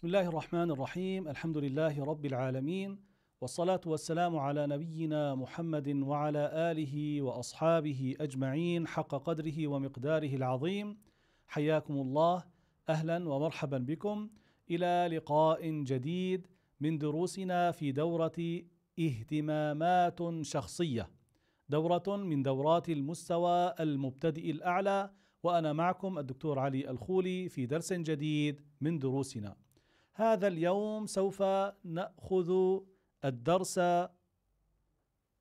بسم الله الرحمن الرحيم الحمد لله رب العالمين والصلاة والسلام على نبينا محمد وعلى آله وأصحابه أجمعين حق قدره ومقداره العظيم حياكم الله أهلا ومرحبا بكم إلى لقاء جديد من دروسنا في دورة اهتمامات شخصية دورة من دورات المستوى المبتدئ الأعلى وأنا معكم الدكتور علي الخولي في درس جديد من دروسنا هذا اليوم سوف ناخذ الدرس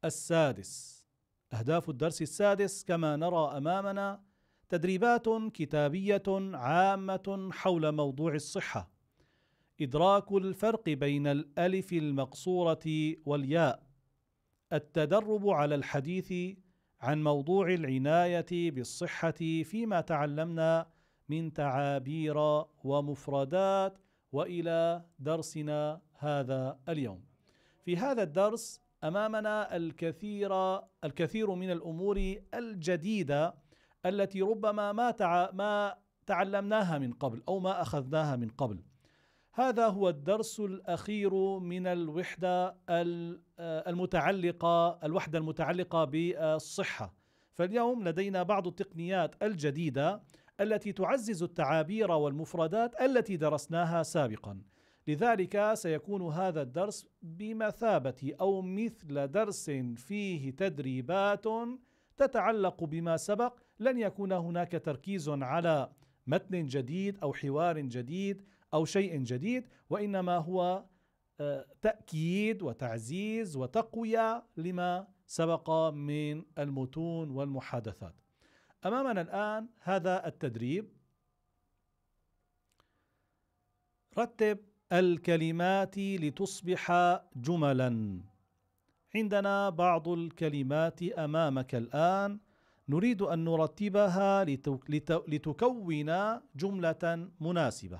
السادس اهداف الدرس السادس كما نرى امامنا تدريبات كتابيه عامه حول موضوع الصحه ادراك الفرق بين الالف المقصوره والياء التدرب على الحديث عن موضوع العنايه بالصحه فيما تعلمنا من تعابير ومفردات والى درسنا هذا اليوم. في هذا الدرس امامنا الكثير الكثير من الامور الجديده التي ربما ما تع... ما تعلمناها من قبل او ما اخذناها من قبل. هذا هو الدرس الاخير من الوحده المتعلقه الوحده المتعلقه بالصحه. فاليوم لدينا بعض التقنيات الجديده التي تعزز التعابير والمفردات التي درسناها سابقا لذلك سيكون هذا الدرس بمثابه او مثل درس فيه تدريبات تتعلق بما سبق لن يكون هناك تركيز على متن جديد او حوار جديد او شيء جديد وانما هو آه، تاكيد وتعزيز وتقويه لما سبق من المتون والمحادثات امامنا الان هذا التدريب رتب الكلمات لتصبح جملا عندنا بعض الكلمات امامك الان نريد ان نرتبها لتكون جمله مناسبه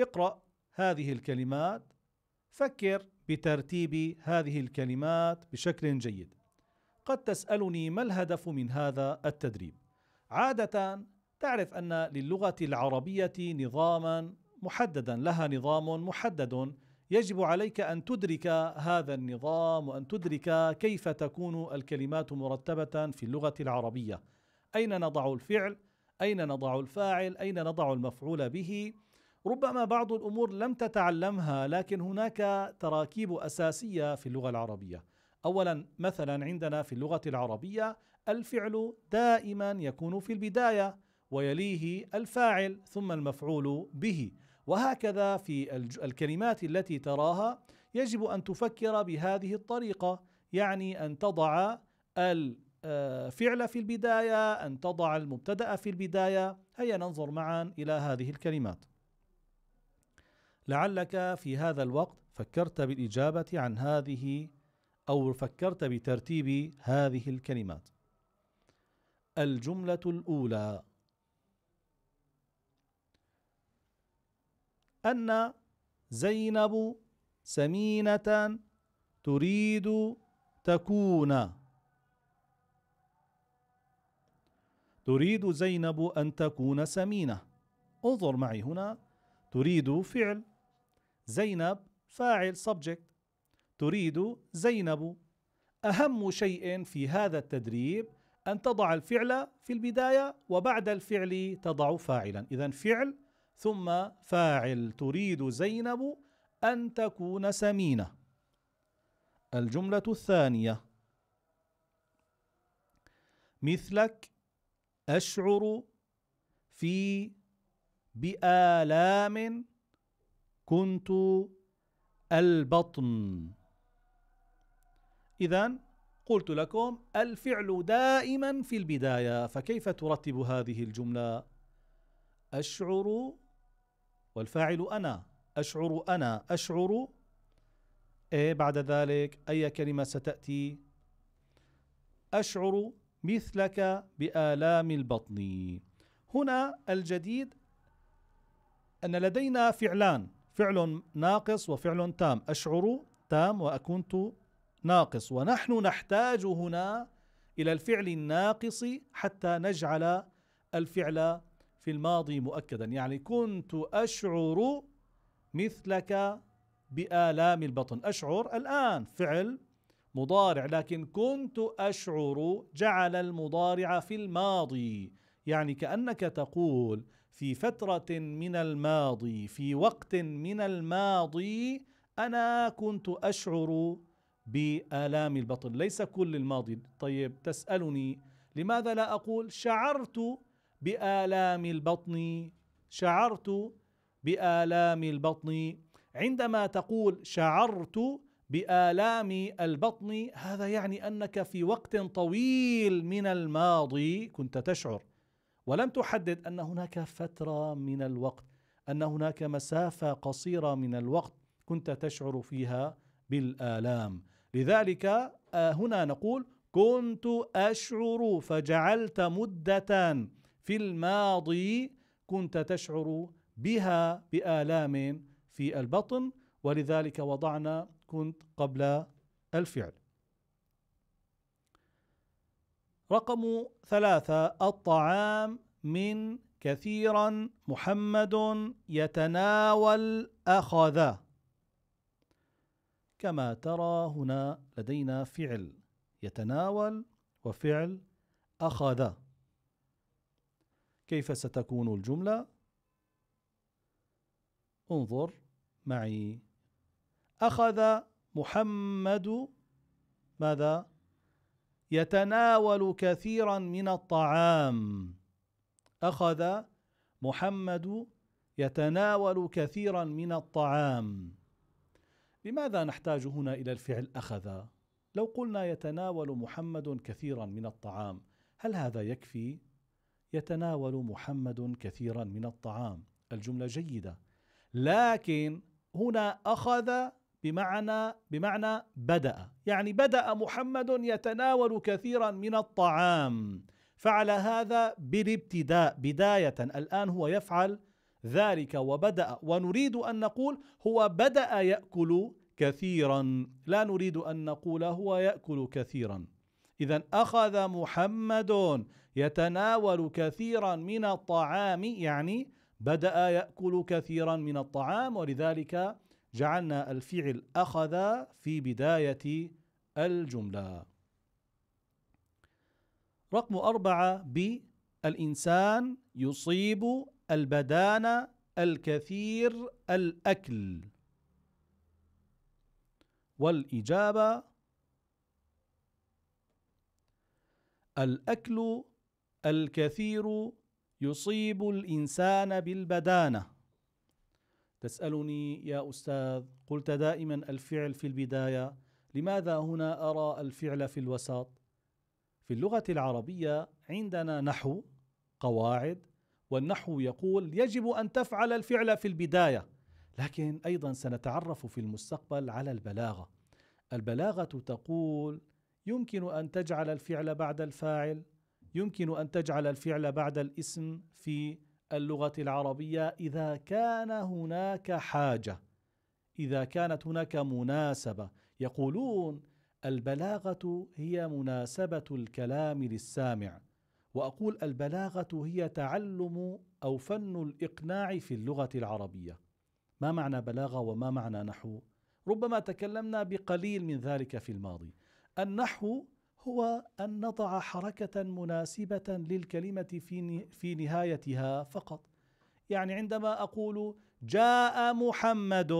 اقرا هذه الكلمات فكر بترتيب هذه الكلمات بشكل جيد قد تسالني ما الهدف من هذا التدريب عاده تعرف ان للغه العربيه نظاما محددا لها نظام محدد يجب عليك ان تدرك هذا النظام وان تدرك كيف تكون الكلمات مرتبه في اللغه العربيه اين نضع الفعل اين نضع الفاعل اين نضع المفعول به ربما بعض الامور لم تتعلمها لكن هناك تراكيب اساسيه في اللغه العربيه اولا مثلا عندنا في اللغه العربيه الفعل دائما يكون في البدايه ويليه الفاعل ثم المفعول به وهكذا في الكلمات التي تراها يجب ان تفكر بهذه الطريقه يعني ان تضع الفعل آه، في البدايه ان تضع المبتدا في البدايه هيا ننظر معا الى هذه الكلمات لعلك في هذا الوقت فكرت بالاجابه عن هذه أو فكرت بترتيب هذه الكلمات الجملة الأولى أن زينب سمينة تريد تكون تريد زينب أن تكون سمينة انظر معي هنا تريد فعل زينب فاعل subject تريد زينب أهم شيء في هذا التدريب أن تضع الفعل في البداية وبعد الفعل تضع فاعلا إذا فعل ثم فاعل تريد زينب أن تكون سمينة الجملة الثانية مثلك أشعر في بآلام كنت البطن إذا قلت لكم الفعل دائما في البداية فكيف ترتب هذه الجملة أشعر والفاعل أنا أشعر أنا أشعر إيه بعد ذلك أي كلمة ستأتي أشعر مثلك بآلام البطن هنا الجديد أن لدينا فعلان فعل ناقص وفعل تام أشعر تام وأكنت ناقص ونحن نحتاج هنا إلى الفعل الناقص حتى نجعل الفعل في الماضي مؤكدا يعني كنت أشعر مثلك بآلام البطن أشعر الآن فعل مضارع لكن كنت أشعر جعل المضارع في الماضي يعني كأنك تقول في فترة من الماضي في وقت من الماضي أنا كنت أشعر بالام البطن ليس كل الماضي طيب تسالني لماذا لا اقول شعرت بالام البطن شعرت بالام البطن عندما تقول شعرت بالام البطن هذا يعني انك في وقت طويل من الماضي كنت تشعر ولم تحدد ان هناك فتره من الوقت ان هناك مسافه قصيره من الوقت كنت تشعر فيها بالالام لذلك آه، هنا نقول كنت أشعر فجعلت مدة في الماضي كنت تشعر بها بآلام في البطن ولذلك وضعنا كنت قبل الفعل رقم ثلاثة الطعام من كثيرا محمد يتناول أخذه كما ترى هنا لدينا فعل يتناول وفعل أخذ كيف ستكون الجملة؟ انظر معي أخذ محمد ماذا؟ يتناول كثيرا من الطعام أخذ محمد يتناول كثيرا من الطعام لماذا نحتاج هنا الى الفعل اخذ لو قلنا يتناول محمد كثيرا من الطعام هل هذا يكفي يتناول محمد كثيرا من الطعام الجمله جيده لكن هنا اخذ بمعنى بمعنى بدا يعني بدا محمد يتناول كثيرا من الطعام فعل هذا بالابتداء بدايه الان هو يفعل ذلك وبدأ ونريد أن نقول هو بدأ يأكل كثيرا لا نريد أن نقول هو يأكل كثيرا إذا أخذ محمد يتناول كثيرا من الطعام يعني بدأ يأكل كثيرا من الطعام ولذلك جعلنا الفعل أخذ في بداية الجملة رقم أربعة ب الإنسان يصيب البدانة الكثير الأكل والإجابة الأكل الكثير يصيب الإنسان بالبدانة تسألني يا أستاذ قلت دائما الفعل في البداية لماذا هنا أرى الفعل في الوسط؟ في اللغة العربية عندنا نحو قواعد والنحو يقول يجب ان تفعل الفعل في البدايه لكن ايضا سنتعرف في المستقبل على البلاغه البلاغه تقول يمكن ان تجعل الفعل بعد الفاعل يمكن ان تجعل الفعل بعد الاسم في اللغه العربيه اذا كان هناك حاجه اذا كانت هناك مناسبه يقولون البلاغه هي مناسبه الكلام للسامع واقول البلاغه هي تعلم او فن الاقناع في اللغه العربيه ما معنى بلاغه وما معنى نحو ربما تكلمنا بقليل من ذلك في الماضي النحو هو ان نضع حركه مناسبه للكلمه في في نهايتها فقط يعني عندما اقول جاء محمد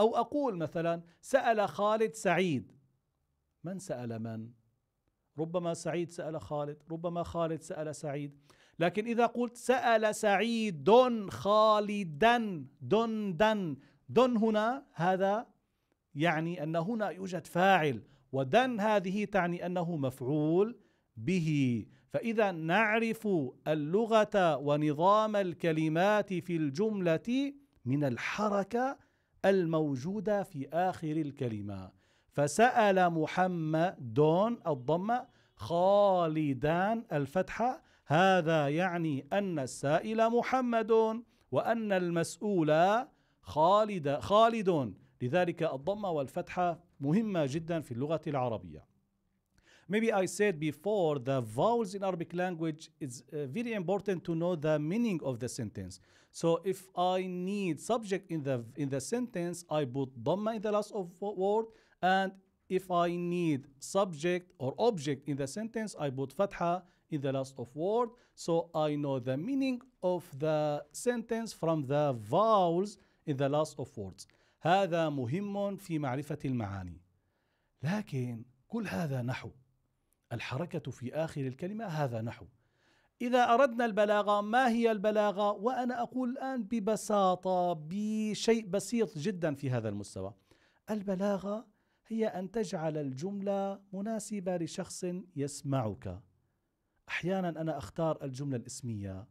او اقول مثلا سال خالد سعيد من سال من ربما سعيد سأل خالد ربما خالد سأل سعيد لكن إذا قلت سأل سعيد خالدا دن دن دن هنا هذا يعني أن هنا يوجد فاعل ودن هذه تعني أنه مفعول به فإذا نعرف اللغة ونظام الكلمات في الجملة من الحركة الموجودة في آخر الكلمة فسأل محمد الضمة خالدان الفتحة هذا يعني أن السائل محمد وأن المسؤول خالد خالد لذلك الضمة والفتحة مهمة جدا في اللغة العربية Maybe I said before the vowels in Arabic language is very important to know the meaning of the sentence. So if I need subject in the in the sentence, I put dhamma in the last of word And if I need subject or object in the sentence, I put fatha in the last of word. So I know the meaning of the sentence from the vowels in the last of words. هذا مهم في معرفة المعاني. لكن كل هذا نحو. الحركة في آخر الكلمة هذا نحو. إذا أردنا البلاغة ما هي البلاغة؟ وأنا أقول الآن ببساطة بشيء بسيط جدا في هذا المستوى. البلاغة هي ان تجعل الجمله مناسبه لشخص يسمعك احيانا انا اختار الجمله الاسميه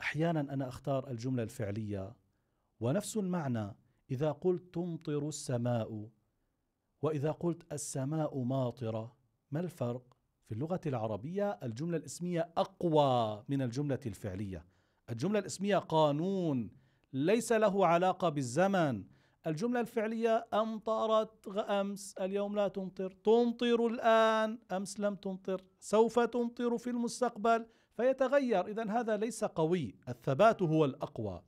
احيانا انا اختار الجمله الفعليه ونفس المعنى اذا قلت تمطر السماء واذا قلت السماء ماطره ما الفرق في اللغه العربيه الجمله الاسميه اقوى من الجمله الفعليه الجمله الاسميه قانون ليس له علاقه بالزمن الجملة الفعلية أمطرت أمس اليوم لا تمطر تمطر الآن أمس لم تمطر سوف تمطر في المستقبل فيتغير إذا هذا ليس قوي الثبات هو الأقوى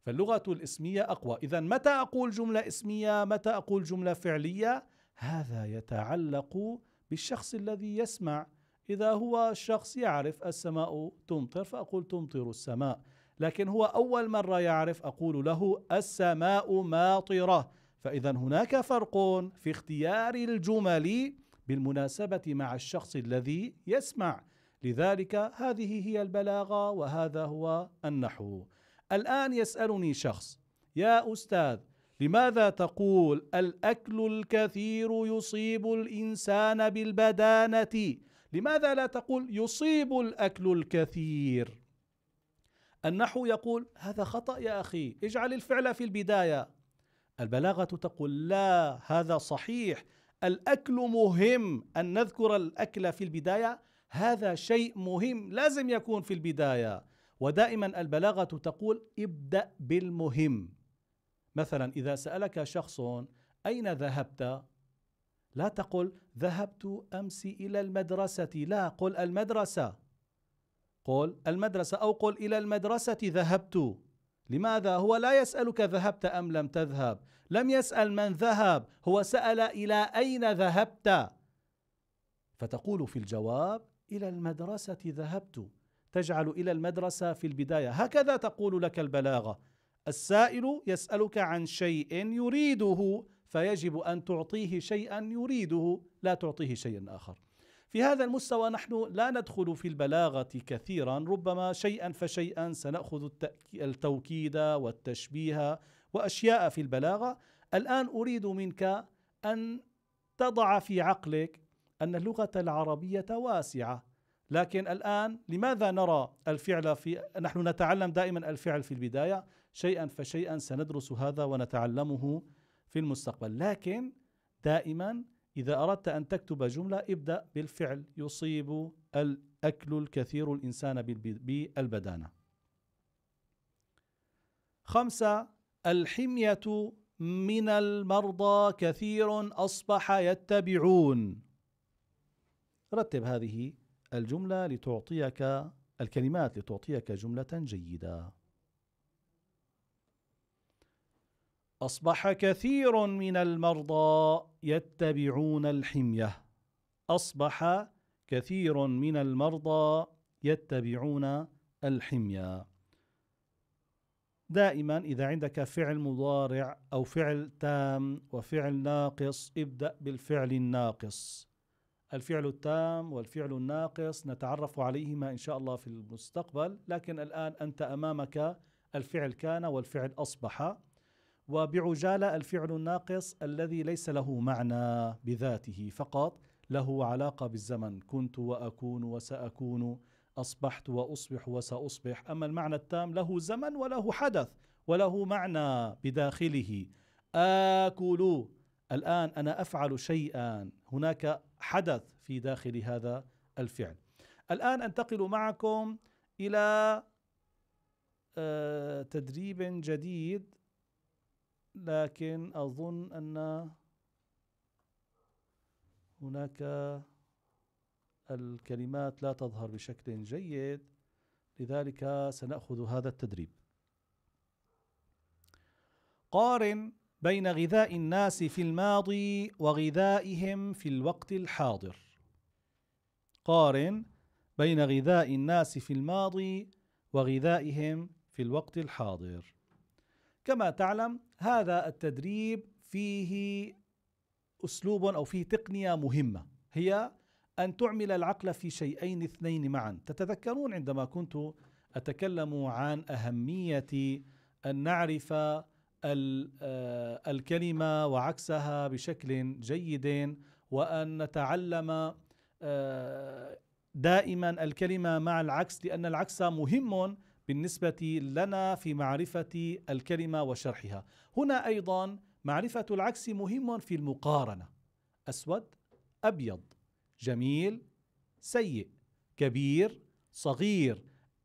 فاللغة الاسمية أقوى إذا متى أقول جملة اسمية متى أقول جملة فعلية هذا يتعلق بالشخص الذي يسمع إذا هو شخص يعرف السماء تمطر فأقول تمطر السماء لكن هو أول مرة يعرف أقول له السماء ماطرة فإذا هناك فرق في اختيار الجمل بالمناسبة مع الشخص الذي يسمع لذلك هذه هي البلاغة وهذا هو النحو الآن يسألني شخص يا أستاذ لماذا تقول الأكل الكثير يصيب الإنسان بالبدانة لماذا لا تقول يصيب الأكل الكثير النحو يقول هذا خطأ يا أخي اجعل الفعل في البداية البلاغة تقول لا هذا صحيح الأكل مهم أن نذكر الأكل في البداية هذا شيء مهم لازم يكون في البداية ودائما البلاغة تقول ابدأ بالمهم مثلا إذا سألك شخص أين ذهبت؟ لا تقل ذهبت أمس إلى المدرسة لا قل المدرسة قل المدرسة أو قل إلى المدرسة ذهبت لماذا هو لا يسألك ذهبت أم لم تذهب لم يسأل من ذهب هو سأل إلى أين ذهبت فتقول في الجواب إلى المدرسة ذهبت تجعل إلى المدرسة في البداية هكذا تقول لك البلاغة السائل يسألك عن شيء يريده فيجب أن تعطيه شيئا يريده لا تعطيه شيئا آخر في هذا المستوى نحن لا ندخل في البلاغة كثيرا ربما شيئا فشيئا سنأخذ التوكيد والتشبيه وأشياء في البلاغة الآن أريد منك أن تضع في عقلك أن اللغة العربية واسعة لكن الآن لماذا نرى الفعل في نحن نتعلم دائما الفعل في البداية شيئا فشيئا سندرس هذا ونتعلمه في المستقبل لكن دائما إذا أردت أن تكتب جملة ابدأ بالفعل يصيب الأكل الكثير الإنسان بالبدانة خمسة الحمية من المرضى كثير أصبح يتبعون رتب هذه الجملة لتعطيك الكلمات لتعطيك جملة جيدة أصبح كثير من المرضى يتبعون الحمية أصبح كثير من المرضى يتبعون الحمية دائما إذا عندك فعل مضارع أو فعل تام وفعل ناقص ابدأ بالفعل الناقص الفعل التام والفعل الناقص نتعرف عليهما إن شاء الله في المستقبل لكن الآن أنت أمامك الفعل كان والفعل أصبح وبعجالة الفعل الناقص الذي ليس له معنى بذاته فقط له علاقة بالزمن كنت وأكون وسأكون أصبحت وأصبح وسأصبح أما المعنى التام له زمن وله حدث وله معنى بداخله آكل الآن أنا أفعل شيئا هناك حدث في داخل هذا الفعل الآن أنتقل معكم إلى آه، تدريب جديد لكن أظن أن هناك الكلمات لا تظهر بشكل جيد لذلك سنأخذ هذا التدريب قارن بين غذاء الناس في الماضي وغذائهم في الوقت الحاضر قارن بين غذاء الناس في الماضي وغذائهم في الوقت الحاضر كما تعلم هذا التدريب فيه اسلوب او فيه تقنيه مهمه هي ان تعمل العقل في شيئين اثنين معا تتذكرون عندما كنت اتكلم عن اهميه ان نعرف آه، الكلمه وعكسها بشكل جيد وان نتعلم آه، دائما الكلمه مع العكس لان العكس مهم بالنسبة لنا في معرفة الكلمة وشرحها هنا أيضا معرفة العكس مهم في المقارنة أسود أبيض جميل سيء كبير صغير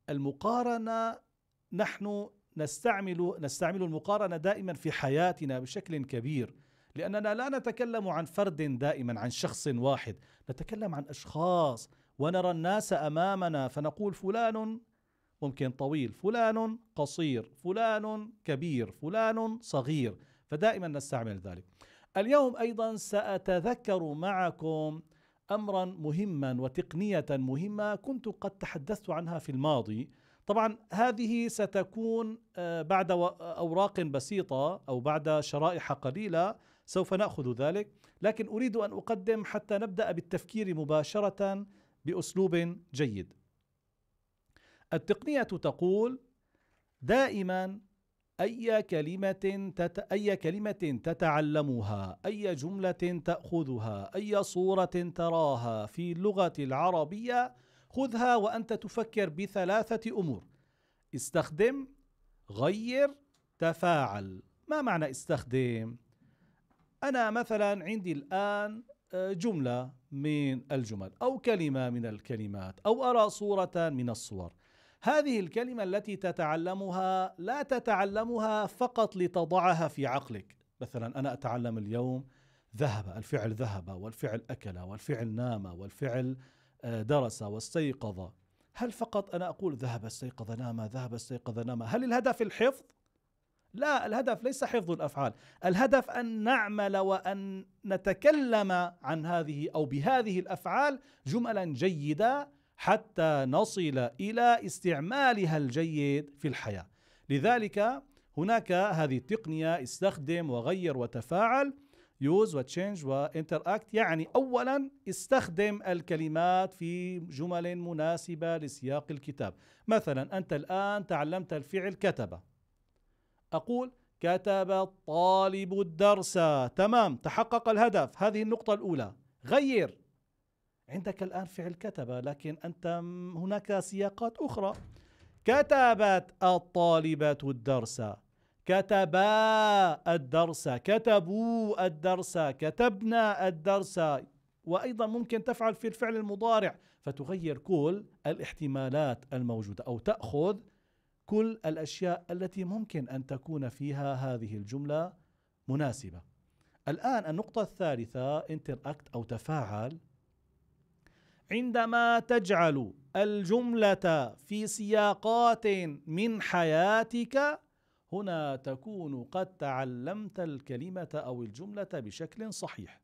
المقارنة نحن نستعمل نستعمل المقارنة دائما في حياتنا بشكل كبير لأننا لا نتكلم عن فرد دائما عن شخص واحد نتكلم عن أشخاص ونرى الناس أمامنا فنقول فلان ممكن طويل فلان قصير فلان كبير فلان صغير فدائما نستعمل ذلك اليوم ايضا ساتذكر معكم امرا مهما وتقنيه مهمه كنت قد تحدثت عنها في الماضي طبعا هذه ستكون آه، بعد آه، اوراق بسيطه او بعد شرائح قليله سوف ناخذ ذلك لكن اريد ان اقدم حتى نبدا بالتفكير مباشره باسلوب جيد التقنية تقول دائما أي كلمة تت... أي كلمة تتعلمها، أي جملة تأخذها، أي صورة تراها في اللغة العربية خذها وأنت تفكر بثلاثة أمور: استخدم، غير، تفاعل. ما معنى استخدم؟ أنا مثلا عندي الآن آه، جملة من الجمل أو كلمة من الكلمات أو أرى صورة من الصور. هذه الكلمة التي تتعلمها لا تتعلمها فقط لتضعها في عقلك مثلا أنا أتعلم اليوم ذهب الفعل ذهب والفعل أكل والفعل نام والفعل آه، درس واستيقظ هل فقط أنا أقول ذهب استيقظ نام ذهب استيقظ نام هل الهدف الحفظ؟ لا الهدف ليس حفظ الافعال، الهدف ان نعمل وان نتكلم عن هذه او بهذه الافعال جملا جيده حتى نصل الى استعمالها الجيد في الحياه لذلك هناك هذه التقنيه استخدم وغير وتفاعل يوز وتشينج وانتراكت يعني اولا استخدم الكلمات في جمل مناسبه لسياق الكتاب مثلا انت الان تعلمت الفعل كتب اقول كتب الطالب الدرس تمام تحقق الهدف هذه النقطه الاولى غير عندك الآن فعل كتب لكن أنت هناك سياقات أخرى كتبت الطالبة الدرس كتبا الدرس كتبوا الدرس كتبنا الدرس وأيضا ممكن تفعل في الفعل المضارع فتغير كل الاحتمالات الموجودة أو تأخذ كل الأشياء التي ممكن أن تكون فيها هذه الجملة مناسبة الآن النقطة الثالثة interact أو تفاعل عندما تجعل الجمله في سياقات من حياتك هنا تكون قد تعلمت الكلمه او الجمله بشكل صحيح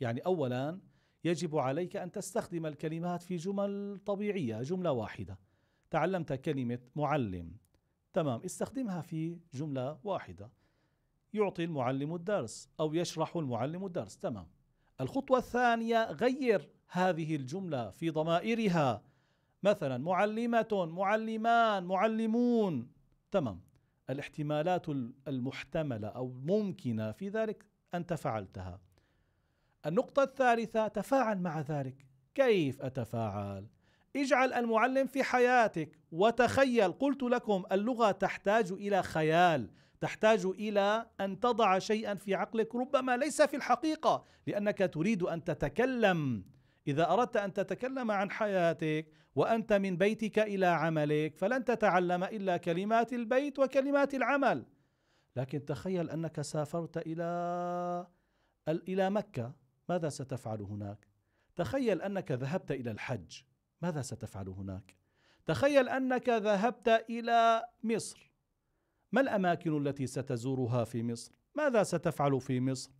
يعني اولا يجب عليك ان تستخدم الكلمات في جمل طبيعيه جمله واحده تعلمت كلمه معلم تمام استخدمها في جمله واحده يعطي المعلم الدرس او يشرح المعلم الدرس تمام الخطوه الثانيه غير هذه الجمله في ضمائرها مثلا معلمه معلمان معلمون تمام الاحتمالات المحتمله او ممكنه في ذلك انت فعلتها النقطه الثالثه تفاعل مع ذلك كيف اتفاعل اجعل المعلم في حياتك وتخيل قلت لكم اللغه تحتاج الى خيال تحتاج الى ان تضع شيئا في عقلك ربما ليس في الحقيقه لانك تريد ان تتكلم إذا أردت أن تتكلم عن حياتك وأنت من بيتك إلى عملك فلن تتعلم إلا كلمات البيت وكلمات العمل لكن تخيل أنك سافرت إلى إلى مكة ماذا ستفعل هناك؟ تخيل أنك ذهبت إلى الحج ماذا ستفعل هناك؟ تخيل أنك ذهبت إلى مصر ما الأماكن التي ستزورها في مصر؟ ماذا ستفعل في مصر؟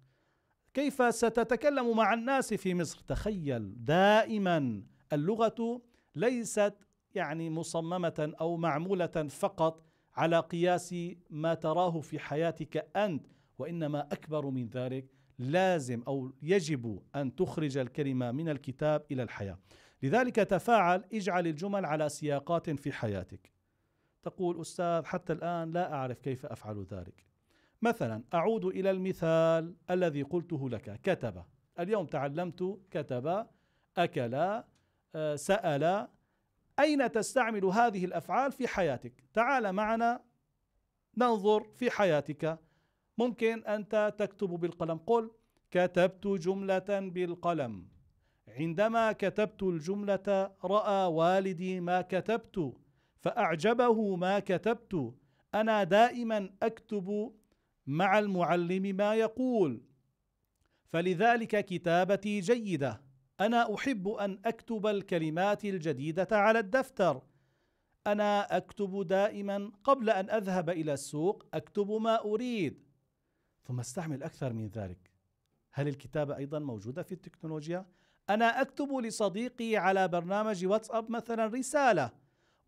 كيف ستتكلم مع الناس في مصر تخيل دائما اللغه ليست يعني مصممه او معموله فقط على قياس ما تراه في حياتك انت وانما اكبر من ذلك لازم او يجب ان تخرج الكلمه من الكتاب الى الحياه لذلك تفاعل اجعل الجمل على سياقات في حياتك تقول استاذ حتى الان لا اعرف كيف افعل ذلك مثلا أعود إلى المثال الذي قلته لك كتب اليوم تعلمت كتب أكل آه، سأل أين تستعمل هذه الأفعال في حياتك تعال معنا ننظر في حياتك ممكن أنت تكتب بالقلم قل كتبت جملة بالقلم عندما كتبت الجملة رأى والدي ما كتبت فأعجبه ما كتبت أنا دائما أكتب مع المعلم ما يقول فلذلك كتابتي جيده انا احب ان اكتب الكلمات الجديده على الدفتر انا اكتب دائما قبل ان اذهب الى السوق اكتب ما اريد ثم استعمل اكثر من ذلك هل الكتابه ايضا موجوده في التكنولوجيا انا اكتب لصديقي على برنامج واتساب مثلا رساله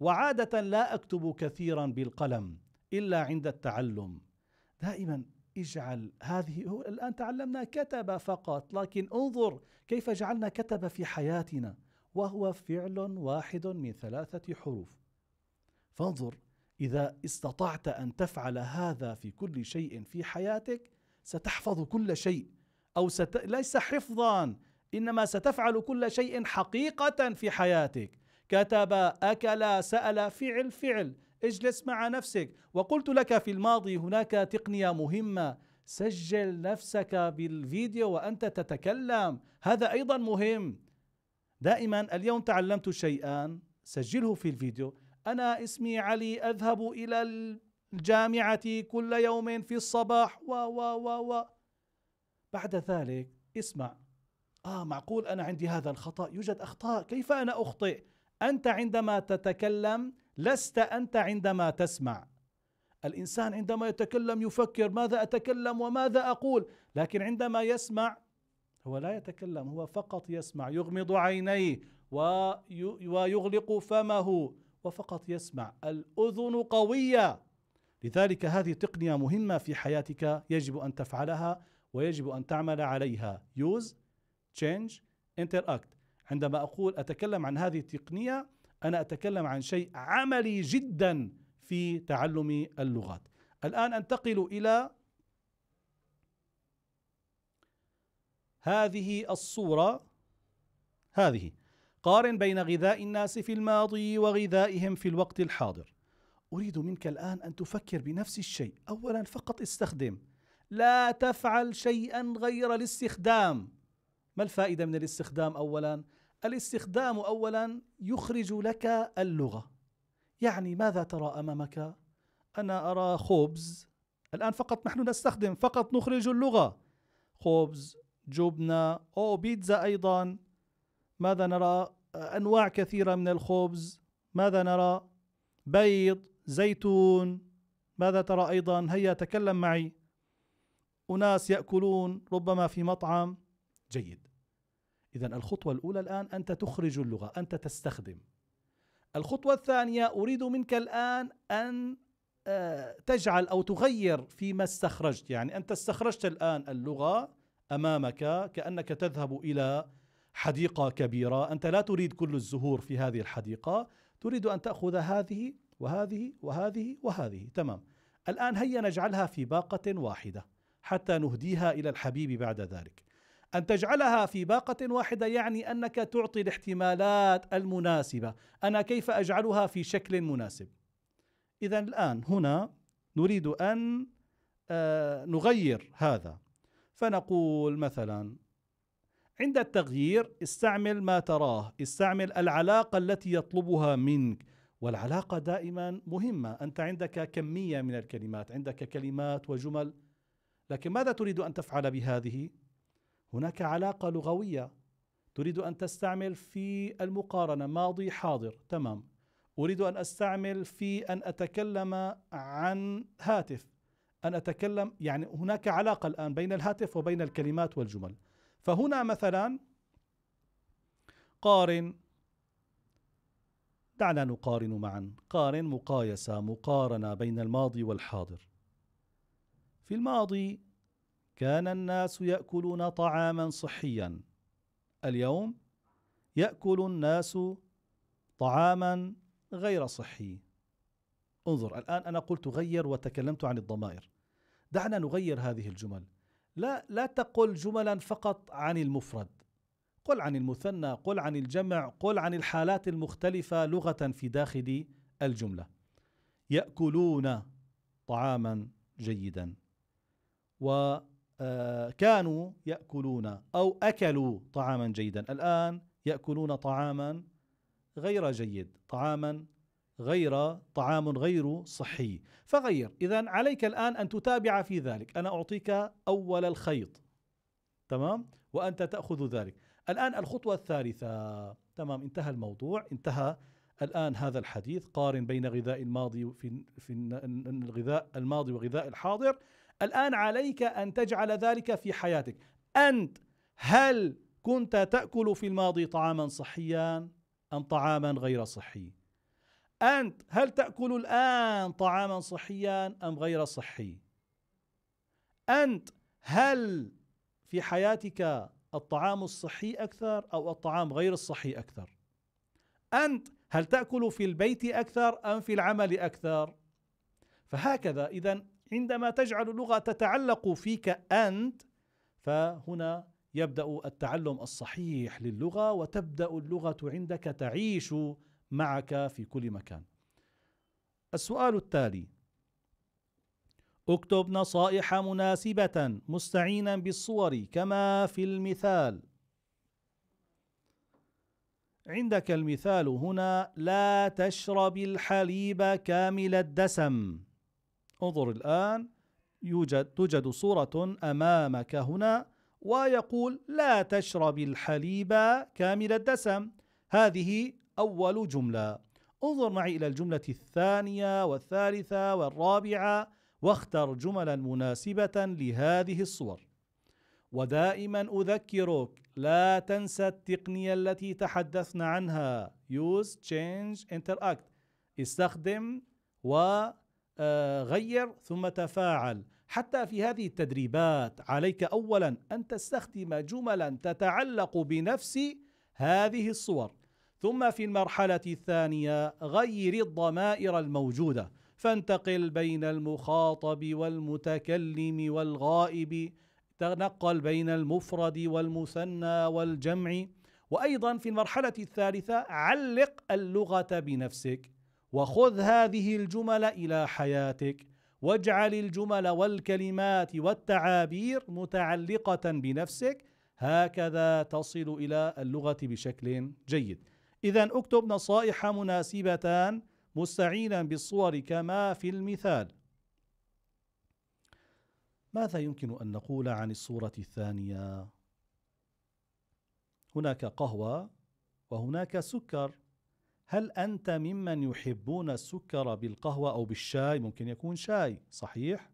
وعاده لا اكتب كثيرا بالقلم الا عند التعلم دائما اجعل هذه هو الآن تعلمنا كتب فقط لكن انظر كيف جعلنا كتب في حياتنا وهو فعل واحد من ثلاثة حروف فانظر إذا استطعت أن تفعل هذا في كل شيء في حياتك ستحفظ كل شيء أو ست... ليس حفظا إنما ستفعل كل شيء حقيقة في حياتك كتب أكل سأل فعل فعل اجلس مع نفسك وقلت لك في الماضي هناك تقنية مهمة سجل نفسك بالفيديو وأنت تتكلم هذا أيضا مهم دائما اليوم تعلمت شيئا سجله في الفيديو أنا اسمي علي أذهب إلى الجامعة كل يوم في الصباح و و و و بعد ذلك اسمع آه معقول أنا عندي هذا الخطأ يوجد أخطاء كيف أنا أخطئ انت عندما تتكلم لست انت عندما تسمع الانسان عندما يتكلم يفكر ماذا اتكلم وماذا اقول لكن عندما يسمع هو لا يتكلم هو فقط يسمع يغمض عينيه ويغلق فمه وفقط يسمع الاذن قويه لذلك هذه تقنيه مهمه في حياتك يجب ان تفعلها ويجب ان تعمل عليها use change interact عندما اقول اتكلم عن هذه التقنيه انا اتكلم عن شيء عملي جدا في تعلم اللغات. الان انتقل الى هذه الصوره هذه قارن بين غذاء الناس في الماضي وغذائهم في الوقت الحاضر. اريد منك الان ان تفكر بنفس الشيء، اولا فقط استخدم لا تفعل شيئا غير الاستخدام. ما الفائده من الاستخدام اولا؟ الاستخدام اولا يخرج لك اللغه يعني ماذا ترى امامك انا ارى خبز الان فقط نحن نستخدم فقط نخرج اللغه خبز جبنه او بيتزا ايضا ماذا نرى انواع كثيره من الخبز ماذا نرى بيض زيتون ماذا ترى ايضا هيا تكلم معي اناس ياكلون ربما في مطعم جيد إذا الخطوة الأولى الآن أنت تخرج اللغة أنت تستخدم الخطوة الثانية أريد منك الآن أن آه، تجعل أو تغير فيما استخرجت يعني أنت استخرجت الآن اللغة أمامك كأنك تذهب إلى حديقة كبيرة أنت لا تريد كل الزهور في هذه الحديقة تريد أن تأخذ هذه وهذه وهذه وهذه تمام الآن هيا نجعلها في باقة واحدة حتى نهديها إلى الحبيب بعد ذلك أن تجعلها في باقة واحدة يعني أنك تعطي الاحتمالات المناسبة أنا كيف أجعلها في شكل مناسب إذا الآن هنا نريد أن آه، نغير هذا فنقول مثلا عند التغيير استعمل ما تراه استعمل العلاقة التي يطلبها منك والعلاقة دائما مهمة أنت عندك كمية من الكلمات عندك كلمات وجمل لكن ماذا تريد أن تفعل بهذه؟ هناك علاقة لغوية تريد أن تستعمل في المقارنة ماضي حاضر تمام أريد أن أستعمل في أن أتكلم عن هاتف أن أتكلم يعني هناك علاقة الآن بين الهاتف وبين الكلمات والجمل فهنا مثلا قارن دعنا نقارن معا قارن مقايسة مقارنة بين الماضي والحاضر في الماضي كان الناس ياكلون طعاما صحيا اليوم ياكل الناس طعاما غير صحي انظر الان انا قلت غير وتكلمت عن الضمائر دعنا نغير هذه الجمل لا لا تقل جملا فقط عن المفرد قل عن المثنى قل عن الجمع قل عن الحالات المختلفه لغه في داخل الجمله ياكلون طعاما جيدا و آه، كانوا ياكلون او اكلوا طعاما جيدا الان ياكلون طعاما غير جيد طعاما غير طعام غير صحي فغير اذا عليك الان ان تتابع في ذلك انا اعطيك اول الخيط تمام وانت تاخذ ذلك الان الخطوه الثالثه تمام انتهى الموضوع انتهى الآن هذا الحديث قارن بين غذاء الماضي في في الغذاء الماضي وغذاء الحاضر الآن عليك أن تجعل ذلك في حياتك أنت هل كنت تأكل في الماضي طعاما صحيا أم طعاما غير صحي أنت هل تأكل الآن طعاما صحيا أم غير صحي أنت هل في حياتك الطعام الصحي أكثر أو الطعام غير الصحي أكثر أنت هل تأكل في البيت أكثر أم في العمل أكثر فهكذا إذا عندما تجعل اللغة تتعلق فيك أنت فهنا يبدأ التعلم الصحيح للغة وتبدأ اللغة عندك تعيش معك في كل مكان. السؤال التالي: اكتب نصائح مناسبة مستعينا بالصور كما في المثال. عندك المثال هنا: لا تشرب الحليب كامل الدسم. انظر الآن يوجد توجد صورة أمامك هنا ويقول لا تشرب الحليب كامل الدسم هذه أول جملة انظر معي إلى الجملة الثانية والثالثة والرابعة واختر جملا مناسبة لهذه الصور ودائما أذكرك لا تنسى التقنية التي تحدثنا عنها use change interact استخدم و آه، غير ثم تفاعل حتى في هذه التدريبات عليك اولا ان تستخدم جملا تتعلق بنفس هذه الصور ثم في المرحله الثانيه غير الضمائر الموجوده فانتقل بين المخاطب والمتكلم والغائب تنقل بين المفرد والمثنى والجمع وايضا في المرحله الثالثه علق اللغه بنفسك وخذ هذه الجمل الى حياتك واجعل الجمل والكلمات والتعابير متعلقه بنفسك هكذا تصل الى اللغه بشكل جيد اذا اكتب نصائح مناسبتان مستعينا بالصور كما في المثال ماذا يمكن ان نقول عن الصوره الثانيه هناك قهوه وهناك سكر هل أنت ممن يحبون السكر بالقهوة أو بالشاي ممكن يكون شاي صحيح؟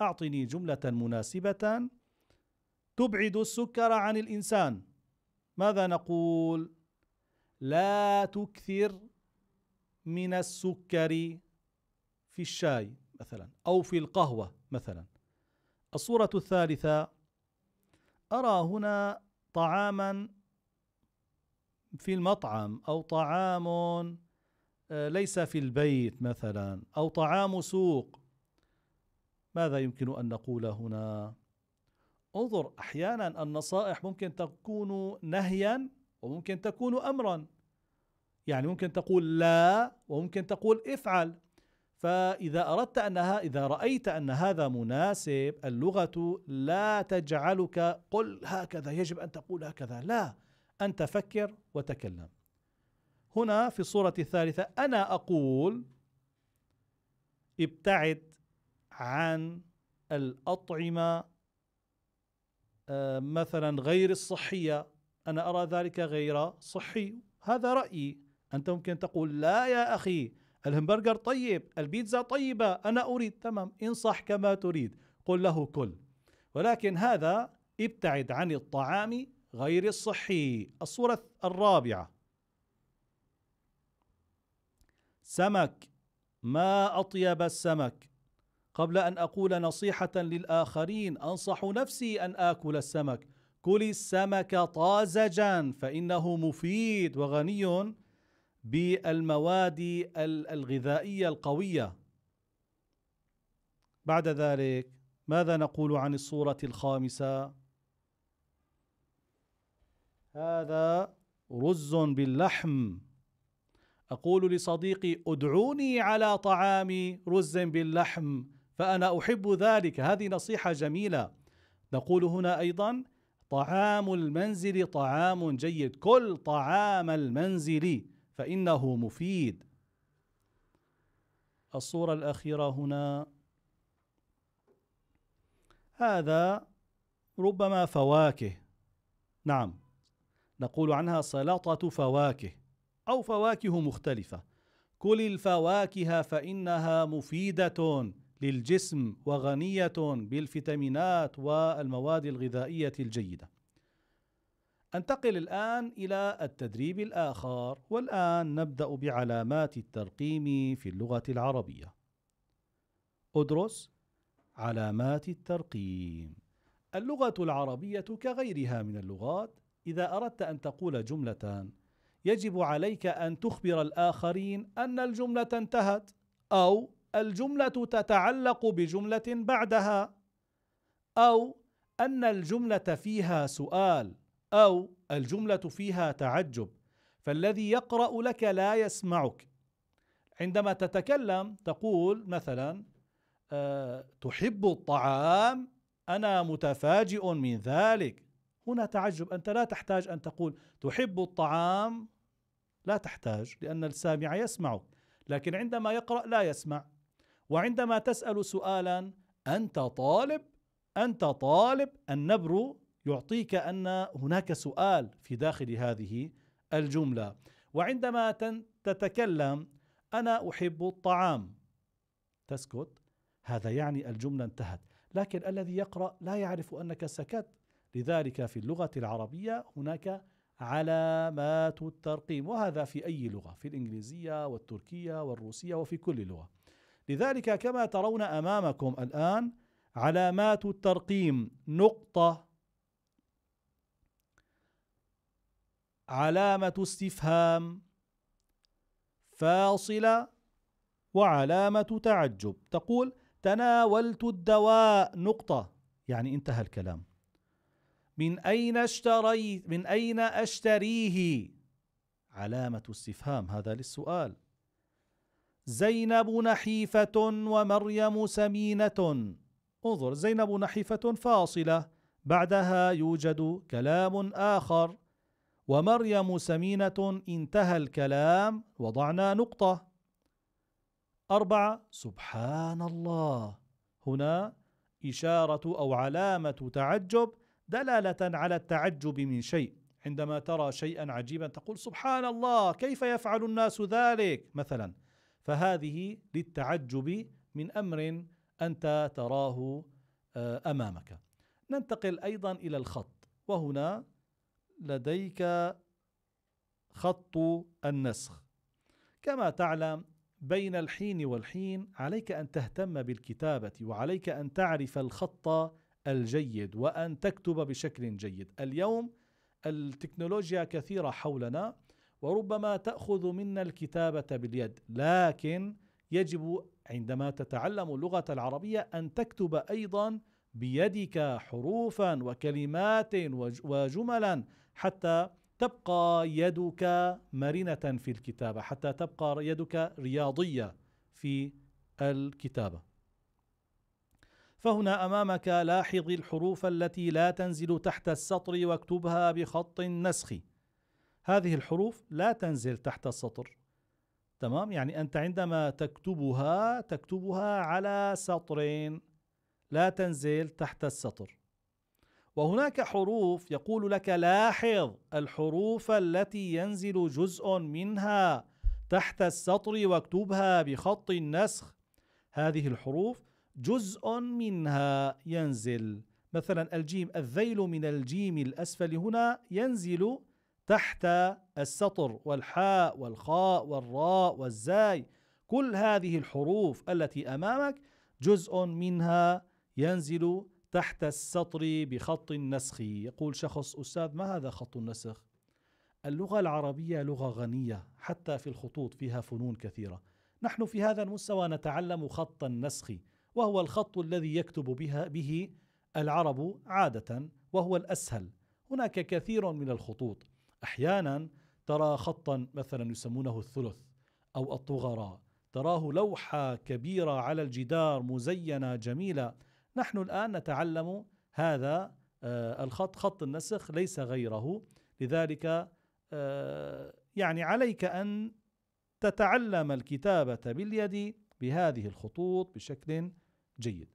أعطني جملة مناسبة تبعد السكر عن الإنسان ماذا نقول؟ لا تكثر من السكر في الشاي مثلا أو في القهوة مثلا الصورة الثالثة أرى هنا طعاما في المطعم او طعام آه، ليس في البيت مثلا او طعام سوق ماذا يمكن ان نقول هنا انظر احيانا النصائح ممكن تكون نهيا وممكن تكون امرا يعني ممكن تقول لا وممكن تقول افعل فاذا اردت انها اذا رايت ان هذا مناسب اللغه لا تجعلك قل هكذا يجب ان تقول هكذا لا أنت فكر وتكلم هنا في الصورة الثالثة أنا أقول ابتعد عن الأطعمة آه، مثلا غير الصحية أنا أرى ذلك غير صحي هذا رأيي أنت ممكن تقول لا يا أخي الهمبرجر طيب البيتزا طيبة أنا أريد تمام انصح كما تريد قل له كل ولكن هذا ابتعد عن الطعام غير الصحي الصورة الرابعة سمك ما أطيب السمك قبل أن أقول نصيحة للآخرين أنصح نفسي أن آكل السمك كل السمك طازجا فإنه مفيد وغني بالمواد الغذائية القوية بعد ذلك ماذا نقول عن الصورة الخامسة؟ هذا رز باللحم أقول لصديقي أدعوني على طعام رز باللحم فأنا أحب ذلك هذه نصيحة جميلة نقول هنا أيضا طعام المنزل طعام جيد كل طعام المنزل فإنه مفيد الصورة الأخيرة هنا هذا ربما فواكه نعم نقول عنها سلطة فواكه أو فواكه مختلفة كل الفواكه فإنها مفيدة للجسم وغنية بالفيتامينات والمواد الغذائية الجيدة. أنتقل الآن إلى التدريب الآخر والآن نبدأ بعلامات الترقيم في اللغة العربية. ادرس علامات الترقيم. اللغة العربية كغيرها من اللغات إذا أردت أن تقول جملة يجب عليك أن تخبر الآخرين أن الجملة انتهت أو الجملة تتعلق بجملة بعدها أو أن الجملة فيها سؤال أو الجملة فيها تعجب فالذي يقرأ لك لا يسمعك عندما تتكلم تقول مثلا أه تحب الطعام أنا متفاجئ من ذلك هنا تعجب أنت لا تحتاج أن تقول تحب الطعام لا تحتاج لأن السامع يسمعك لكن عندما يقرأ لا يسمع وعندما تسأل سؤالا أنت طالب أنت طالب النبر يعطيك أن هناك سؤال في داخل هذه الجملة وعندما تتكلم أنا أحب الطعام تسكت هذا يعني الجملة انتهت لكن الذي يقرأ لا يعرف أنك سكت لذلك في اللغة العربية هناك علامات الترقيم وهذا في أي لغة في الإنجليزية والتركية والروسية وفي كل لغة لذلك كما ترون أمامكم الآن علامات الترقيم نقطة علامة استفهام فاصلة وعلامة تعجب تقول تناولت الدواء نقطة يعني انتهى الكلام من أين اشتريت من أين أشتريه علامة استفهام هذا للسؤال زينب نحيفة ومريم سمينة انظر زينب نحيفة فاصلة بعدها يوجد كلام آخر ومريم سمينة انتهى الكلام وضعنا نقطة أربعة سبحان الله هنا إشارة أو علامة تعجب دلاله على التعجب من شيء عندما ترى شيئا عجيبا تقول سبحان الله كيف يفعل الناس ذلك مثلا فهذه للتعجب من امر انت تراه آه، امامك ننتقل ايضا الى الخط وهنا لديك خط النسخ كما تعلم بين الحين والحين عليك ان تهتم بالكتابه وعليك ان تعرف الخط الجيد وأن تكتب بشكل جيد اليوم التكنولوجيا كثيرة حولنا وربما تأخذ منا الكتابة باليد لكن يجب عندما تتعلم اللغة العربية أن تكتب أيضا بيدك حروفا وكلمات وجملا حتى تبقى يدك مرنة في الكتابة حتى تبقى يدك رياضية في الكتابة فهنا امامك لاحظ الحروف التي لا تنزل تحت السطر واكتبها بخط نسخ هذه الحروف لا تنزل تحت السطر تمام يعني انت عندما تكتبها تكتبها على سطرين لا تنزل تحت السطر وهناك حروف يقول لك لاحظ الحروف التي ينزل جزء منها تحت السطر واكتبها بخط النسخ هذه الحروف جزء منها ينزل مثلا الجيم الذيل من الجيم الأسفل هنا ينزل تحت السطر والحاء والخاء والراء والزاي كل هذه الحروف التي أمامك جزء منها ينزل تحت السطر بخط النسخ يقول شخص أستاذ ما هذا خط النسخ؟ اللغة العربية لغة غنية حتى في الخطوط فيها فنون كثيرة نحن في هذا المستوى نتعلم خط النسخ وهو الخط الذي يكتب بها به العرب عادة وهو الأسهل هناك كثير من الخطوط أحيانا ترى خطا مثلا يسمونه الثلث أو الطغراء تراه لوحة كبيرة على الجدار مزينة جميلة نحن الآن نتعلم هذا آه، الخط خط النسخ ليس غيره لذلك آه، يعني عليك أن تتعلم الكتابة باليد بهذه الخطوط بشكل جيد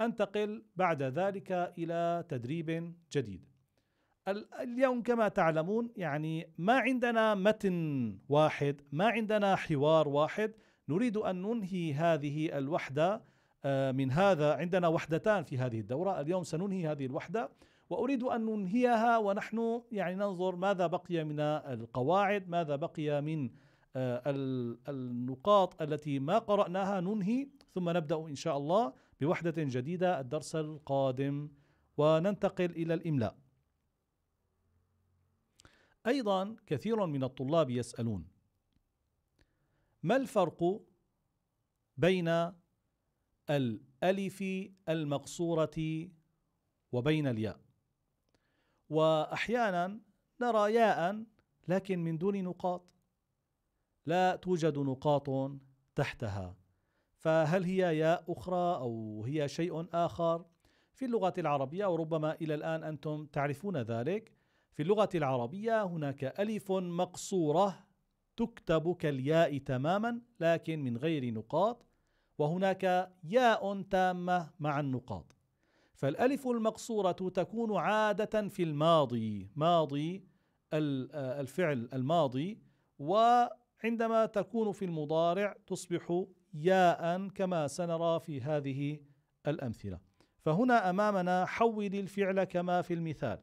انتقل بعد ذلك الى تدريب جديد اليوم كما تعلمون يعني ما عندنا متن واحد ما عندنا حوار واحد نريد ان ننهي هذه الوحده آه، من هذا عندنا وحدتان في هذه الدوره اليوم سننهي هذه الوحده واريد ان ننهيها ونحن يعني ننظر ماذا بقي من القواعد ماذا بقي من آه، النقاط التي ما قراناها ننهي ثم نبدأ إن شاء الله بوحدة جديدة الدرس القادم وننتقل إلى الإملاء أيضا كثير من الطلاب يسألون ما الفرق بين الألف المقصورة وبين الياء وأحيانا نرى ياء لكن من دون نقاط لا توجد نقاط تحتها فهل هي ياء أخرى أو هي شيء آخر في اللغة العربية وربما إلى الآن أنتم تعرفون ذلك في اللغة العربية هناك ألف مقصورة تكتب كالياء تماما لكن من غير نقاط وهناك ياء تامة مع النقاط فالألف المقصورة تكون عادة في الماضي ماضي آه، الفعل الماضي وعندما تكون في المضارع تصبح ياء كما سنرى في هذه الأمثلة فهنا أمامنا حول الفعل كما في المثال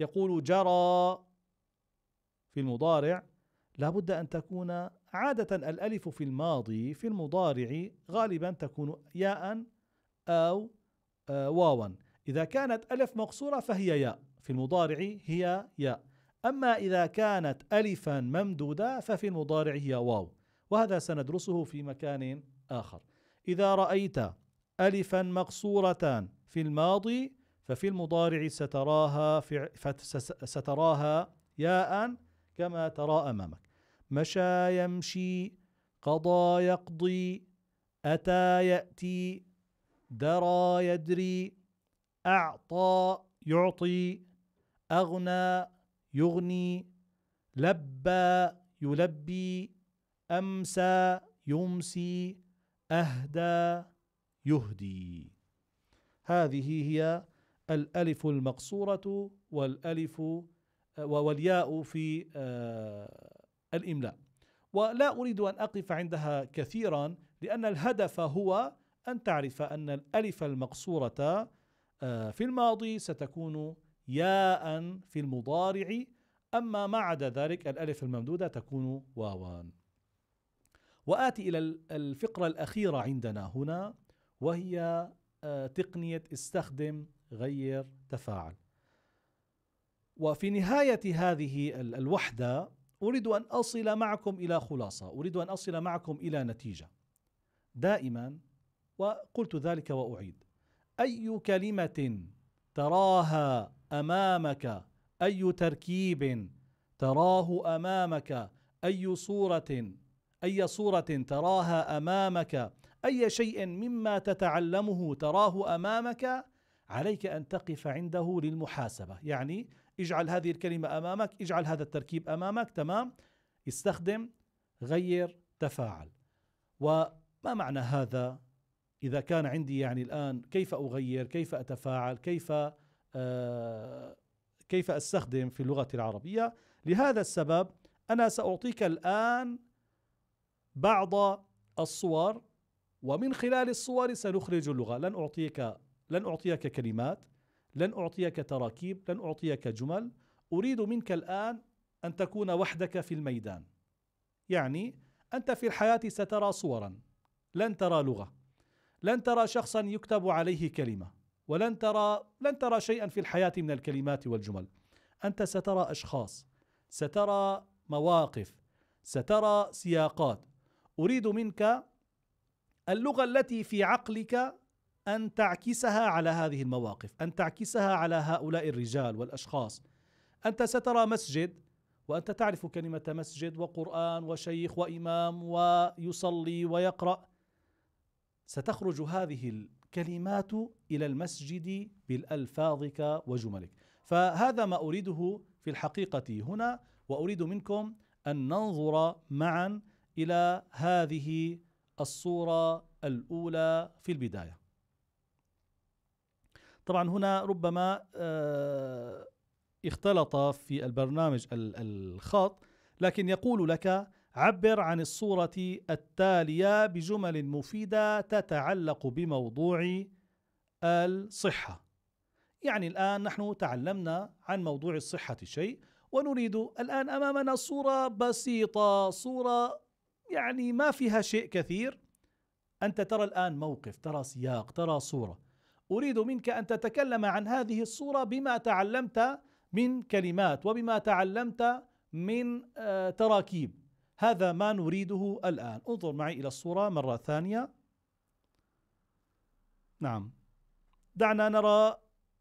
يقول جرى في المضارع لابد أن تكون عادة الألف في الماضي في المضارع غالبا تكون ياء أو واوا إذا كانت ألف مقصورة فهي ياء في المضارع هي ياء أما إذا كانت ألفا ممدودة ففي المضارع هي واو وهذا سندرسه في مكان آخر إذا رأيت ألفا مقصورة في الماضي ففي المضارع ستراها في ستراها ياء كما ترى أمامك مشى يمشي قضى يقضي أتى يأتي درى يدري أعطى يعطي أغنى يغني لبى يلبي امسى يمسي اهدى يهدي هذه هي الالف المقصوره والالف والياء في آه، الاملاء ولا اريد ان اقف عندها كثيرا لان الهدف هو ان تعرف ان الالف المقصوره آه، في الماضي ستكون ياء في المضارع اما ما عدا ذلك الالف الممدوده تكون واوان وآتي إلى الفقرة الأخيرة عندنا هنا وهي آه، تقنية استخدم غير تفاعل وفي نهاية هذه الوحدة أريد أن أصل معكم إلى خلاصة أريد أن أصل معكم إلى نتيجة دائما وقلت ذلك وأعيد أي كلمة تراها أمامك أي تركيب تراه أمامك أي صورة اي صوره تراها امامك اي شيء مما تتعلمه تراه امامك عليك ان تقف عنده للمحاسبه يعني اجعل هذه الكلمه امامك اجعل هذا التركيب امامك تمام استخدم غير تفاعل وما معنى هذا اذا كان عندي يعني الان كيف اغير كيف اتفاعل كيف آه كيف استخدم في اللغه العربيه لهذا السبب انا ساعطيك الان بعض الصور ومن خلال الصور سنخرج اللغة لن أعطيك لن أعطيك كلمات لن أعطيك تراكيب لن أعطيك جمل أريد منك الآن أن تكون وحدك في الميدان يعني أنت في الحياة سترى صورا لن ترى لغة لن ترى شخصا يكتب عليه كلمة ولن ترى لن ترى شيئا في الحياة من الكلمات والجمل أنت سترى أشخاص سترى مواقف سترى سياقات اريد منك اللغه التي في عقلك ان تعكسها على هذه المواقف، ان تعكسها على هؤلاء الرجال والاشخاص. انت سترى مسجد وانت تعرف كلمه مسجد وقران وشيخ وامام ويصلي ويقرا ستخرج هذه الكلمات الى المسجد بالالفاظك وجملك. فهذا ما اريده في الحقيقه هنا واريد منكم ان ننظر معا الى هذه الصوره الاولى في البدايه طبعا هنا ربما آه، اختلط في البرنامج الخط لكن يقول لك عبر عن الصورة التالية بجمل مفيدة تتعلق بموضوع الصحة. يعني الآن نحن تعلمنا عن موضوع الصحة شيء ونريد الآن أمامنا صورة بسيطة، صورة يعني ما فيها شيء كثير انت ترى الان موقف ترى سياق ترى صوره اريد منك ان تتكلم عن هذه الصوره بما تعلمت من كلمات وبما تعلمت من آه، تراكيب هذا ما نريده الان انظر معي الى الصوره مره ثانيه نعم دعنا نرى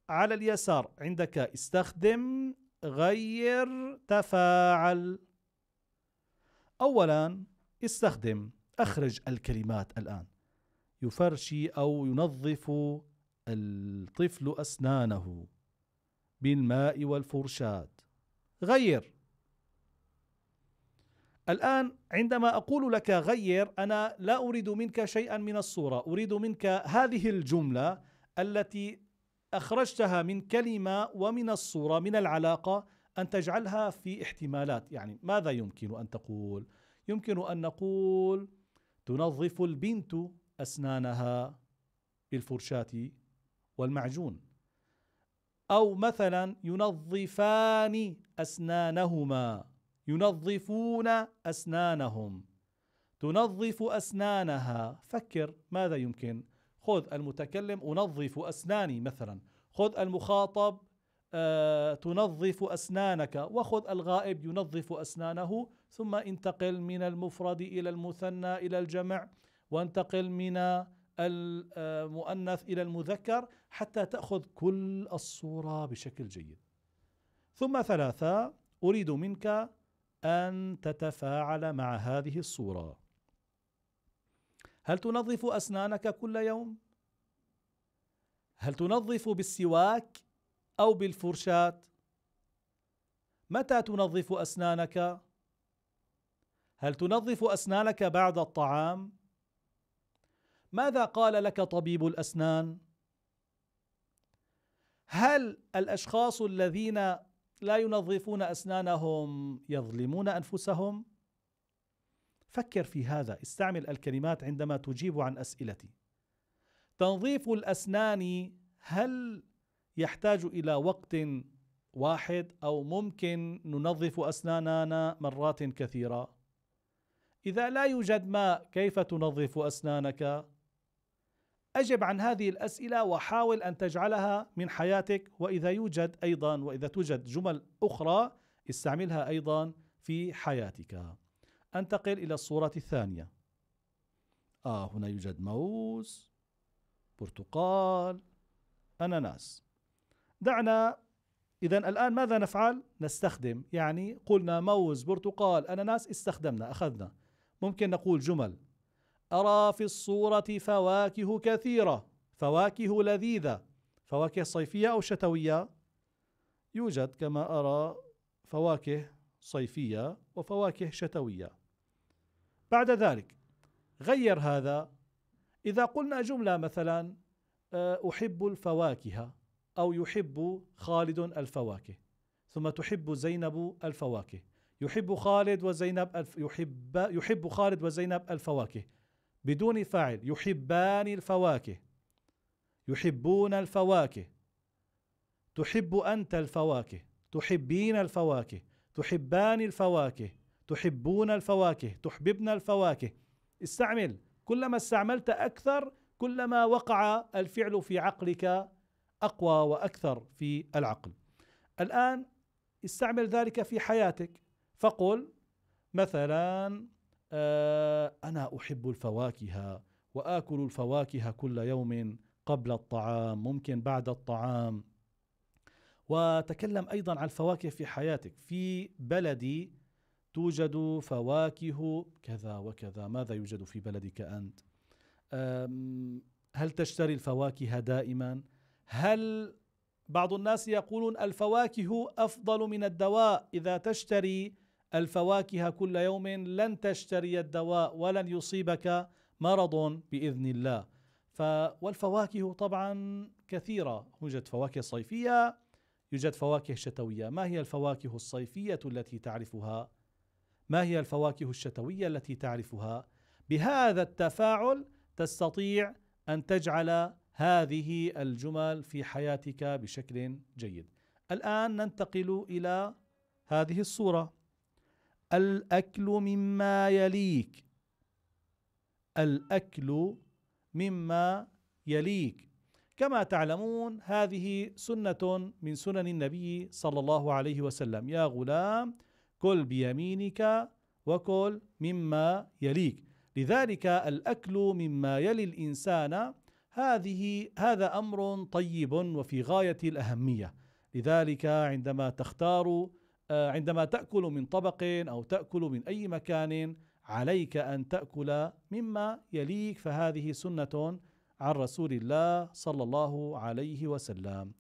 على اليسار عندك استخدم غير تفاعل اولا يستخدم أخرج الكلمات الآن يفرشي أو ينظف الطفل أسنانه بالماء والفرشاة غير الآن عندما أقول لك غير أنا لا أريد منك شيئا من الصورة أريد منك هذه الجملة التي أخرجتها من كلمة ومن الصورة من العلاقة أن تجعلها في احتمالات يعني ماذا يمكن أن تقول؟ يمكن أن نقول تنظف البنت أسنانها بالفرشاة والمعجون أو مثلا ينظفان أسنانهما ينظفون أسنانهم تنظف أسنانها فكر ماذا يمكن خذ المتكلم أنظف أسناني مثلا خذ المخاطب أه تنظف أسنانك وخذ الغائب ينظف أسنانه ثم انتقل من المفرد الى المثنى الى الجمع وانتقل من المؤنث الى المذكر حتى تاخذ كل الصوره بشكل جيد. ثم ثلاثه اريد منك ان تتفاعل مع هذه الصوره. هل تنظف اسنانك كل يوم؟ هل تنظف بالسواك او بالفرشاه؟ متى تنظف اسنانك؟ هل تنظف اسنانك بعد الطعام ماذا قال لك طبيب الاسنان هل الاشخاص الذين لا ينظفون اسنانهم يظلمون انفسهم فكر في هذا استعمل الكلمات عندما تجيب عن اسئلتي تنظيف الاسنان هل يحتاج الى وقت واحد او ممكن ننظف اسناننا مرات كثيره اذا لا يوجد ماء كيف تنظف اسنانك اجب عن هذه الاسئله وحاول ان تجعلها من حياتك واذا يوجد ايضا واذا توجد جمل اخرى استعملها ايضا في حياتك انتقل الى الصوره الثانيه اه هنا يوجد موز برتقال اناناس دعنا اذا الان ماذا نفعل نستخدم يعني قلنا موز برتقال اناناس استخدمنا اخذنا ممكن نقول جمل أرى في الصورة فواكه كثيرة فواكه لذيذة فواكه صيفية أو شتوية يوجد كما أرى فواكه صيفية وفواكه شتوية بعد ذلك غير هذا إذا قلنا جملة مثلا آه، أحب الفواكه أو يحب خالد الفواكه ثم تحب زينب الفواكه يحب خالد وزينب الف يحب يحب خالد وزينب الفواكه بدون فاعل يحبان الفواكه يحبون الفواكه تحب أنت الفواكه تحبين الفواكه تحبان الفواكه تحبون الفواكه تحببن الفواكه استعمل كلما استعملت أكثر كلما وقع الفعل في عقلك أقوى وأكثر في العقل الآن استعمل ذلك في حياتك فقل مثلا آه، أنا أحب الفواكه وآكل الفواكه كل يوم قبل الطعام ممكن بعد الطعام وتكلم أيضا عن الفواكه في حياتك في بلدي توجد فواكه كذا وكذا ماذا يوجد في بلدك أنت هل تشتري الفواكه دائما هل بعض الناس يقولون الفواكه أفضل من الدواء إذا تشتري الفواكه كل يوم لن تشتري الدواء ولن يصيبك مرض باذن الله ف والفواكه طبعا كثيره يوجد فواكه صيفيه يوجد فواكه شتويه ما هي الفواكه الصيفيه التي تعرفها ما هي الفواكه الشتويه التي تعرفها بهذا التفاعل تستطيع ان تجعل هذه الجمل في حياتك بشكل جيد الان ننتقل الى هذه الصوره الأكل مما يليك الأكل مما يليك كما تعلمون هذه سنة من سنن النبي صلى الله عليه وسلم يا غلام كل بيمينك وكل مما يليك لذلك الأكل مما يلي الإنسان هذه هذا أمر طيب وفي غاية الأهمية لذلك عندما تختار آه، عندما تاكل من طبق او تاكل من اي مكان عليك ان تاكل مما يليك فهذه سنه عن رسول الله صلى الله عليه وسلم.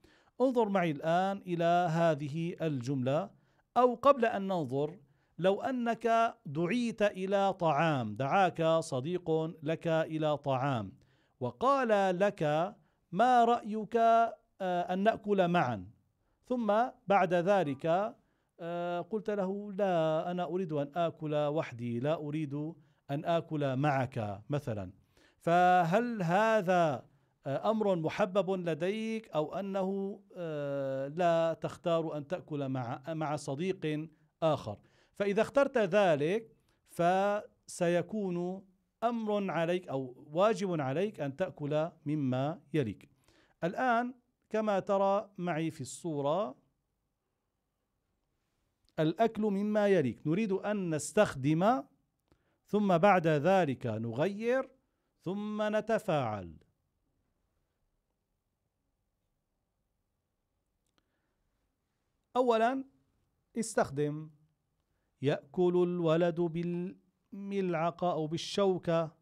انظر معي الان الى هذه الجمله او قبل ان ننظر لو انك دعيت الى طعام، دعاك صديق لك الى طعام وقال لك ما رايك آه، ان ناكل معا؟ ثم بعد ذلك آه، قلت له لا أنا أريد أن آكل وحدي لا أريد أن آكل معك مثلا فهل هذا آه، أمر محبب لديك أو أنه آه، لا تختار أن تأكل مع مع صديق آخر فإذا اخترت ذلك فسيكون أمر عليك أو واجب عليك أن تأكل مما يليك الآن كما ترى معي في الصورة الأكل مما يليك نريد أن نستخدم ثم بعد ذلك نغير ثم نتفاعل أولا استخدم يأكل الولد بالملعقة أو بالشوكة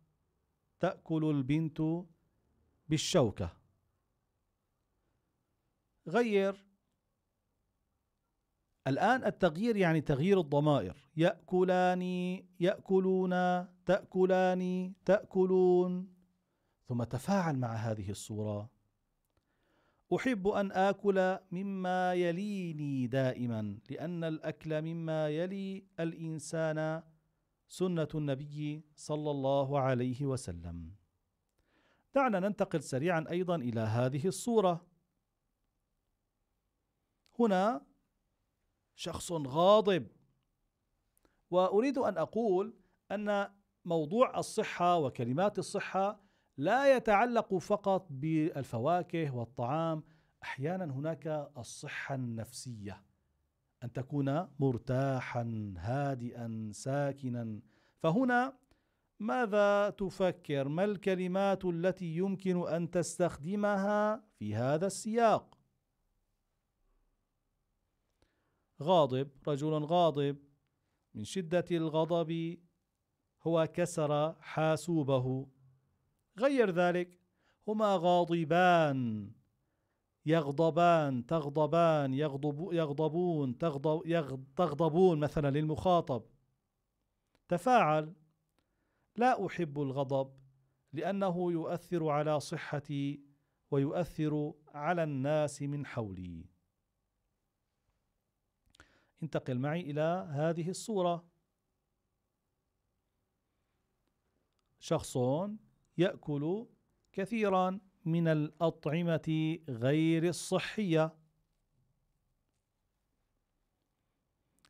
تأكل البنت بالشوكة غير الآن التغيير يعني تغيير الضمائر يأكلان يأكلون تأكلان تأكلون ثم تفاعل مع هذه الصورة أحب أن آكل مما يليني دائما لأن الأكل مما يلي الإنسان سنة النبي صلى الله عليه وسلم دعنا ننتقل سريعا أيضا إلى هذه الصورة هنا شخص غاضب واريد ان اقول ان موضوع الصحه وكلمات الصحه لا يتعلق فقط بالفواكه والطعام احيانا هناك الصحه النفسيه ان تكون مرتاحا هادئا ساكنا فهنا ماذا تفكر ما الكلمات التي يمكن ان تستخدمها في هذا السياق غاضب رجل غاضب من شدة الغضب هو كسر حاسوبه غير ذلك هما غاضبان يغضبان تغضبان يغضب يغضبون تغضب يغض تغضبون مثلا للمخاطب تفاعل لا احب الغضب لانه يؤثر على صحتي ويؤثر على الناس من حولي انتقل معي إلى هذه الصورة شخص يأكل كثيرا من الأطعمة غير الصحية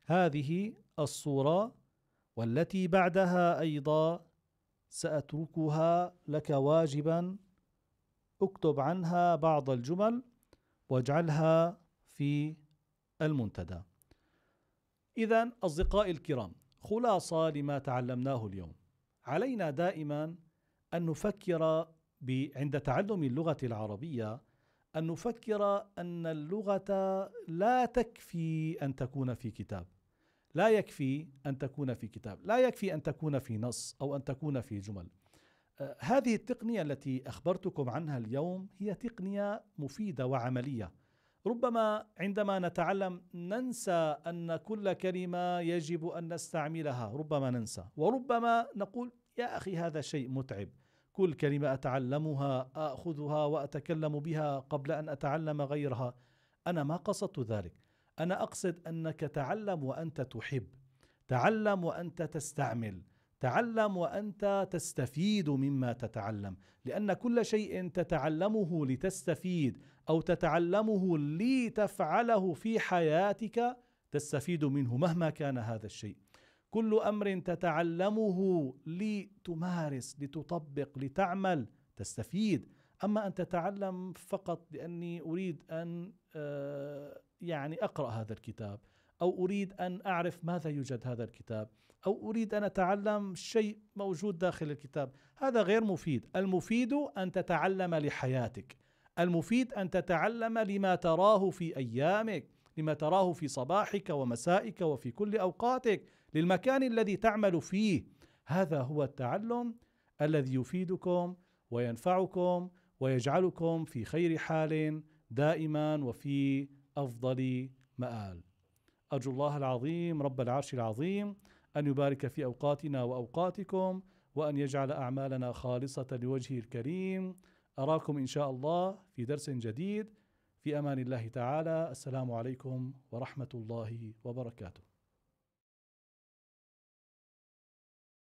هذه الصورة والتي بعدها أيضا سأتركها لك واجبا اكتب عنها بعض الجمل واجعلها في المنتدى اذا اصدقائي الكرام خلاصه لما تعلمناه اليوم علينا دائما ان نفكر عند تعلم اللغه العربيه ان نفكر ان اللغه لا تكفي ان تكون في كتاب لا يكفي ان تكون في كتاب لا يكفي ان تكون في نص او ان تكون في جمل أه، هذه التقنيه التي اخبرتكم عنها اليوم هي تقنيه مفيده وعمليه ربما عندما نتعلم ننسى ان كل كلمه يجب ان نستعملها ربما ننسى وربما نقول يا اخي هذا شيء متعب كل كلمه اتعلمها اخذها واتكلم بها قبل ان اتعلم غيرها انا ما قصدت ذلك انا اقصد انك تعلم وانت تحب تعلم وانت تستعمل تعلم وانت تستفيد مما تتعلم لان كل شيء تتعلمه لتستفيد او تتعلمه لتفعله في حياتك تستفيد منه مهما كان هذا الشيء كل امر تتعلمه لتمارس لتطبق لتعمل تستفيد اما ان تتعلم فقط لاني اريد ان آه، يعني اقرا هذا الكتاب أو أريد أن أعرف ماذا يوجد هذا الكتاب أو أريد أن أتعلم شيء موجود داخل الكتاب هذا غير مفيد المفيد أن تتعلم لحياتك المفيد أن تتعلم لما تراه في أيامك لما تراه في صباحك ومسائك وفي كل أوقاتك للمكان الذي تعمل فيه هذا هو التعلم الذي يفيدكم وينفعكم ويجعلكم في خير حال دائما وفي أفضل مآل أرجو الله العظيم رب العرش العظيم أن يبارك في أوقاتنا وأوقاتكم وأن يجعل أعمالنا خالصة لوجهه الكريم أراكم إن شاء الله في درس جديد في أمان الله تعالى السلام عليكم ورحمة الله وبركاته